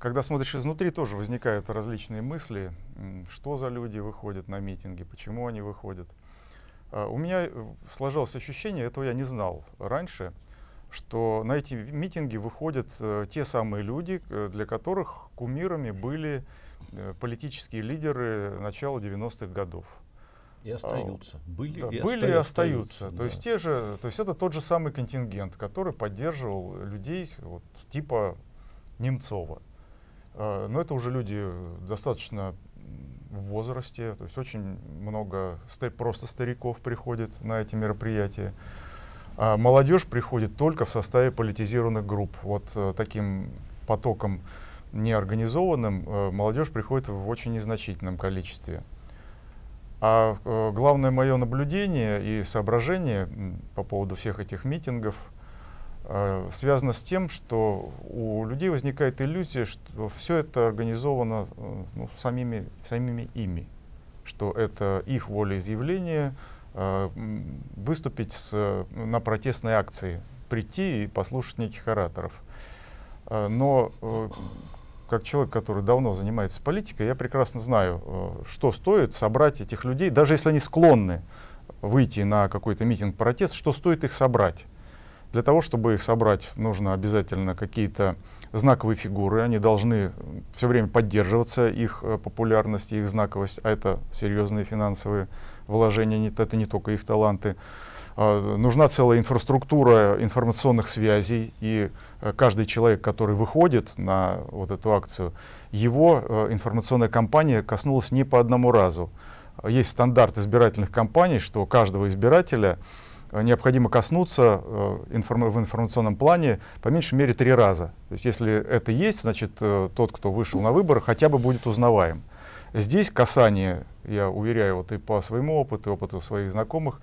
Когда смотришь изнутри, тоже возникают различные мысли, что за люди выходят на митинги, почему они выходят. А, у меня э, сложилось ощущение, этого я не знал раньше, что на эти митинги выходят э, те самые люди, э, для которых кумирами были политические лидеры начала 90-х годов. И а, остаются. Были, да, и, были остаются, и остаются. Да. То, есть те же, то есть это тот же самый контингент, который поддерживал людей вот, типа Немцова. Э, но это уже люди достаточно в возрасте, то есть очень много просто стариков приходит на эти мероприятия. А молодежь приходит только в составе политизированных групп. Вот э, таким потоком неорганизованным э, молодежь приходит в очень незначительном количестве. А главное мое наблюдение и соображение по поводу всех этих митингов – Э, связано с тем, что у людей возникает иллюзия, что все это организовано э, ну, самими, самими ими, что это их волеизъявление э, выступить с, э, на протестной акции, прийти и послушать неких ораторов. Но э, как человек, который давно занимается политикой, я прекрасно знаю, э, что стоит собрать этих людей, даже если они склонны выйти на какой-то митинг-протест, что стоит их собрать для того, чтобы их собрать, нужно обязательно какие-то знаковые фигуры. Они должны э, все время поддерживаться, их э, популярность, их знаковость. А это серьезные финансовые вложения, это не только их таланты. А, нужна целая инфраструктура информационных связей, и э, каждый человек, который выходит на вот эту акцию, его информационная кампания коснулась не по одному разу. Есть стандарт избирательных кампаний, что каждого избирателя Э, необходимо коснуться э, в информационном плане по меньшей мере три раза. То есть если это есть, значит э, тот, кто вышел на выборы, хотя бы будет узнаваем. Здесь касание, я уверяю, вот и по своему опыту, и опыту своих знакомых,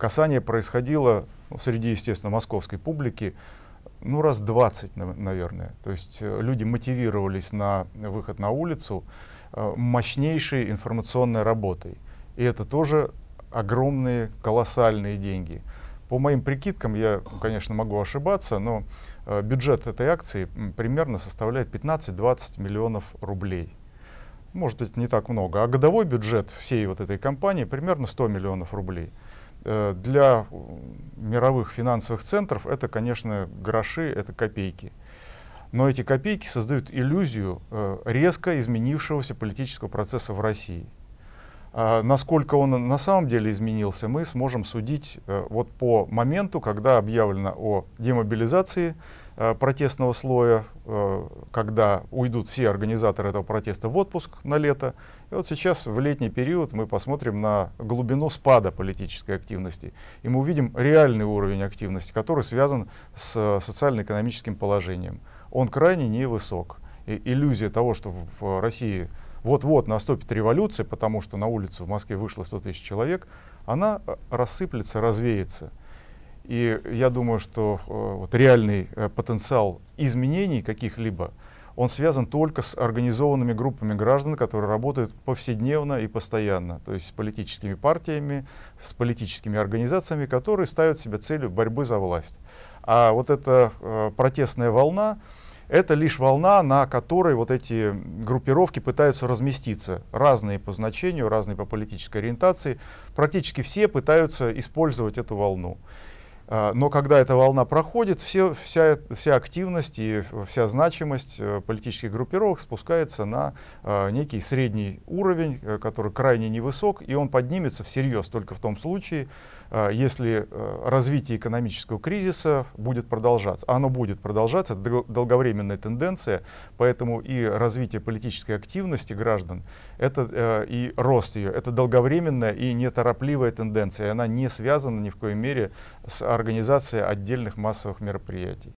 касание происходило ну, среди, естественно, московской публики, ну, раз 20, наверное. То есть люди мотивировались на выход на улицу мощнейшей информационной работой. И это тоже огромные, колоссальные деньги. По моим прикидкам, я, конечно, могу ошибаться, но э, бюджет этой акции примерно составляет 15-20 миллионов рублей. Может быть, не так много. А годовой бюджет всей вот этой компании примерно 100 миллионов рублей. Э, для мировых финансовых центров это, конечно, гроши, это копейки. Но эти копейки создают иллюзию э, резко изменившегося политического процесса в России – а, насколько он на самом деле изменился, мы сможем судить э, вот по моменту, когда объявлено о демобилизации э, протестного слоя, э, когда уйдут все организаторы этого протеста в отпуск на лето. И вот сейчас в летний период мы посмотрим на глубину спада политической активности. И мы увидим реальный уровень активности, который связан с социально-экономическим положением. Он крайне невысок. И иллюзия того, что в России вот-вот наступит революция, потому что на улицу в Москве вышло 100 тысяч человек, она э, рассыплется, развеется. И я думаю, что э, вот реальный э, потенциал изменений каких-либо, он связан только с организованными группами граждан, которые работают повседневно и постоянно, то есть с политическими партиями, с политическими организациями, которые ставят себе целью борьбы за власть. А вот эта э, протестная волна, это лишь волна, на которой вот эти группировки пытаются разместиться. Разные по значению, разные по политической ориентации. Практически все пытаются использовать эту волну. А, но когда эта волна проходит, все, вся, вся активность и вся значимость э, политических группировок спускается на э, некий средний уровень, э, который крайне невысок, и он поднимется всерьез только в том случае, если развитие экономического кризиса будет продолжаться. Оно будет продолжаться, это долговременная тенденция, поэтому и развитие политической активности граждан это, и рост ее, это долговременная и неторопливая тенденция, и она не связана ни в коей мере с а, организации отдельных массовых мероприятий.